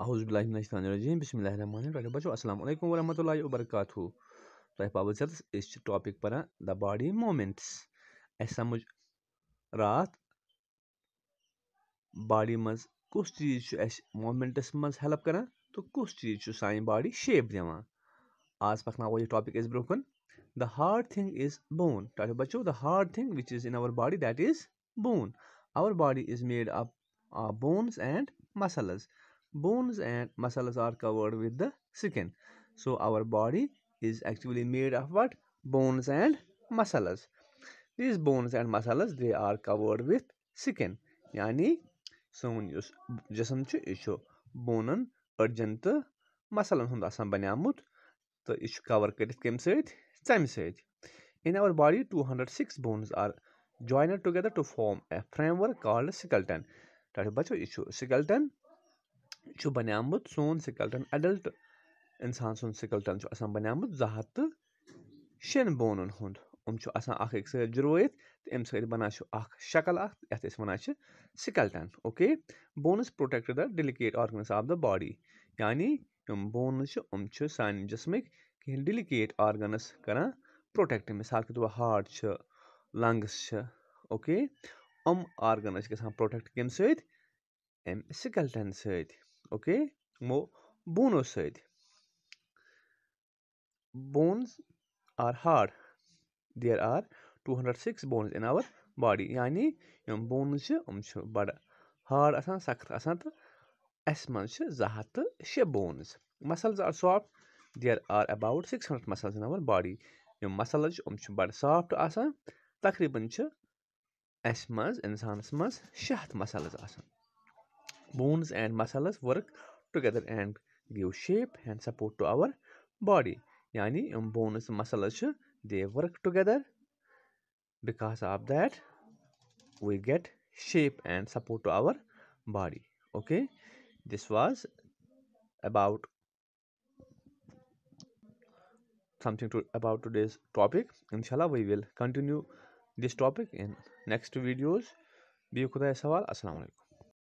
अहज़बिल्लाजीम बसमिल बच्चों असल वरहमल वबरक तह इस टॉपिक पर द बॉडी मोमेंट्स अस समझ रात बॉडी मज कुछ चीज़ मोमेंट्स मज हेल्प करा तो कुछ चीज़ सानी बॉडी शेप दिवान आज पकनो यह टॉपिक अस ब्रो कन the hard thing is bone टाटो बचो the hard thing which is in our body that is bone our body is made up bones and muscles bones and muscles are covered with the skin so our body is actually made of what bones and muscles these bones and muscles they are covered with skin yani سون یُس جسم چھُ یہِ چھُ بونَن أڈجَن تہٕ مَسلَن ہُنٛد آسان بَنیٛامُت تہٕ یہِ چھُ کَوَر کٔرِتھ کَمہِ سۭتۍ ژَمہِ سۭتۍ in our body two hundred six bones are joined together to form a framework called skeleton ٹاٹھِ بَچو یہِ چھُ سِکَلٹَن چھُ بَنیومُت سون سِکَلٹَن اٮ۪ڈَلٹ اِنسان سُنٛد سِکَلٹَن چھُ آسان بَنیومُت زٕ ہَتھ تہٕ شٮ۪ن بونَن ہُنٛد یِم چھُ آسان اَکھ أکِس سۭتۍ جُڑوٲیِتھ تہٕ اَمہِ سۭتۍ بَنان چھُ اَکھ شَکٕل اَکھ یَتھ أسۍ وَنان چھِ skeleton okay bones protect the delicate organs of the body یعنی یِم بونٕز چھِ یِم چھِ سانہِ جِسمٕکۍ کینٛہہ ڈِلِکیٹ آرگَنٕز کَران پرٛوٹٮ۪کٹ مِثال کے طور پر ہاٹ چھِ لنٛگٕز چھِ اوکے یِم آرگَنٕز چھِ گژھان پرٛوٹٮ۪کٹ کَمہِ سۭتۍ اَمہِ سِکَلٹَن سۭتۍ اوكي مو بوٗنو سۭتۍ bones are hard there are two hundred six bones in our body یعنی یِم بونٕز چھِ یِم چھِ بَڑٕ ہاڈ آسان سخت آسان تہٕ اَسہِ منٛز چھِ زٕ ہَتھ تہٕ شےٚ bones muscles are soft there are about six hundred muscles in our body یِم مَسلٕز چھِ یِم چھِ بَڑٕ سافٹ آسان تقریٖباً چھِ اَسہِ منٛز اِنسانَس منٛز شےٚ ہَتھ مَسلٕز آسان bones and muscles work together and give shape and support to our body. Yani um, bones and muscles they work together because of that we get shape and support to our body. Okay, this was about something to about today's topic. Inshallah, we will continue this topic in next videos. Bhi khuda hai sawal.